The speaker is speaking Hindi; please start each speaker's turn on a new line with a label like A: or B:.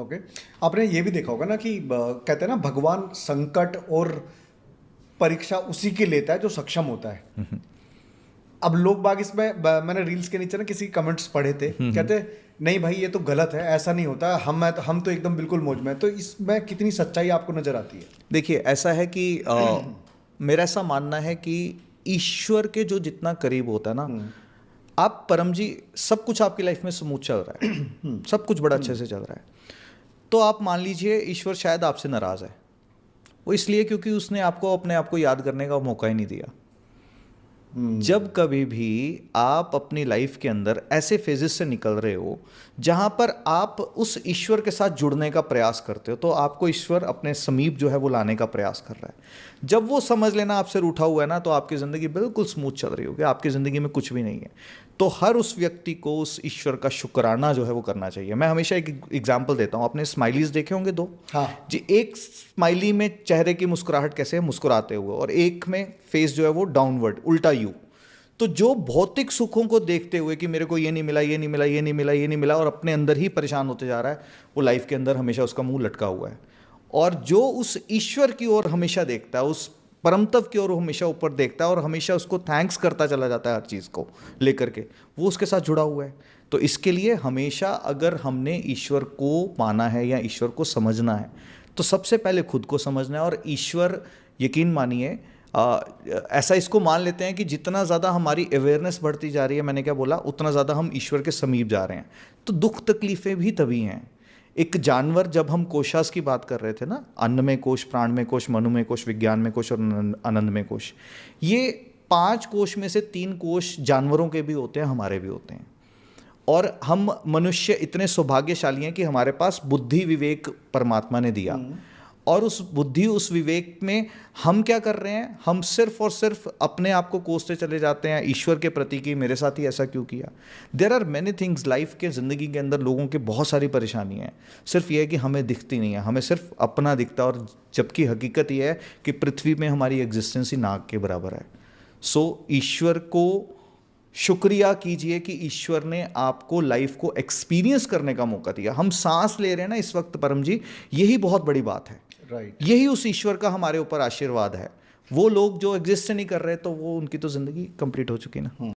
A: Okay okay. आपने ये भी देखा होगा ना कि कहते हैं ना भगवान संकट और परीक्षा उसी के लेता है जो सक्षम होता है अब लोग बाग इसमें मैंने रील्स के नीचे ना किसी कमेंट्स पढ़े थे कहते नहीं भाई ये तो गलत है ऐसा नहीं होता हम मैं तो हम तो एकदम बिल्कुल मौज में तो इसमें कितनी सच्चाई आपको नजर आती है देखिए ऐसा है कि आ, मेरा ऐसा मानना है कि ईश्वर के जो जितना करीब होता है ना हम्म। आप परम जी सब कुछ आपकी लाइफ में स्मूथ चल रहा है हम्म। सब कुछ बड़ा अच्छे से चल रहा है तो आप मान लीजिए ईश्वर शायद आपसे नाराज़ है वो इसलिए क्योंकि उसने आपको अपने आप को याद करने का मौका ही नहीं दिया हम्म। जब कभी भी आप अपनी लाइफ के अंदर ऐसे फेजेस से निकल रहे हो जहां पर आप उस ईश्वर के साथ जुड़ने का प्रयास करते हो तो आपको ईश्वर अपने समीप जो है वो लाने का प्रयास कर रहा है जब वो समझ लेना आपसे रूठा हुआ है ना तो आपकी ज़िंदगी बिल्कुल स्मूथ चल रही होगी आपकी ज़िंदगी में कुछ भी नहीं है तो हर उस व्यक्ति को उस ईश्वर का शुक्राना जो है वो करना चाहिए मैं हमेशा एक एग्जाम्पल देता हूँ आपने स्माइलीज देखे होंगे दो हाँ जी एक स्माइली में चेहरे की मुस्कुराहट कैसे है मुस्कुराते हुए और एक में फेस जो है वो डाउनवर्ड उल्टा यू तो जो भौतिक सुखों को देखते हुए कि मेरे को ये नहीं मिला ये नहीं मिला ये नहीं मिला ये नहीं मिला और अपने अंदर ही परेशान होते जा रहा है वो लाइफ के अंदर हमेशा उसका मुंह लटका हुआ है और जो उस ईश्वर की ओर हमेशा देखता है उस परमतव की ओर वो हमेशा ऊपर देखता है और हमेशा उसको थैंक्स करता चला जाता है हर चीज़ को लेकर के वो उसके साथ जुड़ा हुआ है तो इसके लिए हमेशा अगर हमने ईश्वर को माना है या ईश्वर को समझना है तो सबसे पहले खुद को समझना है और ईश्वर यकीन मानिए ऐसा इसको मान लेते हैं कि जितना ज़्यादा हमारी अवेयरनेस बढ़ती जा रही है मैंने क्या बोला उतना ज़्यादा हम ईश्वर के समीप जा रहे हैं तो दुख तकलीफ़ें भी तभी हैं एक जानवर जब हम कोशास की बात कर रहे थे ना अन्न में कोश प्राण में कोश मनु में कोश विज्ञान में कोश और आनंद में कोश ये पांच कोश में से तीन कोश जानवरों के भी होते हैं हमारे भी होते हैं और हम मनुष्य इतने सौभाग्यशाली हैं कि हमारे पास बुद्धि विवेक परमात्मा ने दिया हम्म। और उस बुद्धि उस विवेक में हम क्या कर रहे हैं हम सिर्फ और सिर्फ अपने आप को कोसते चले जाते हैं ईश्वर के प्रति कि मेरे साथ ही ऐसा क्यों किया there are many things life के ज़िंदगी के अंदर लोगों के बहुत सारी परेशानियाँ हैं सिर्फ यह है कि हमें दिखती नहीं है हमें सिर्फ अपना दिखता और जबकि हकीकत यह है कि पृथ्वी में हमारी एग्जिस्टेंस ही नाक के बराबर है सो so, ईश्वर को शुक्रिया कीजिए कि ईश्वर ने आपको लाइफ को एक्सपीरियंस करने का मौका दिया हम सांस ले रहे हैं ना इस वक्त परम जी यही बहुत बड़ी बात है राइट right. यही उस ईश्वर का हमारे ऊपर आशीर्वाद है वो लोग जो एग्जिस्ट नहीं कर रहे तो वो उनकी तो ज़िंदगी कंप्लीट हो चुकी ना हम्म।